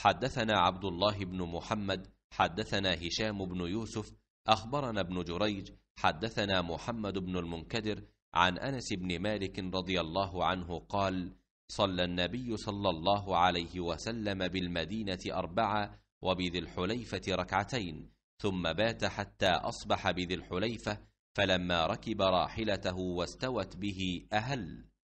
حدثنا عبد الله بن محمد حدثنا هشام بن يوسف اخبرنا ابن جريج حدثنا محمد بن المنكدر عن انس بن مالك رضي الله عنه قال صلى النبي صلى الله عليه وسلم بالمدينه اربعه وبذي الحليفه ركعتين ثم بات حتى اصبح بذي الحليفه فلما ركب راحلته واستوت به اهل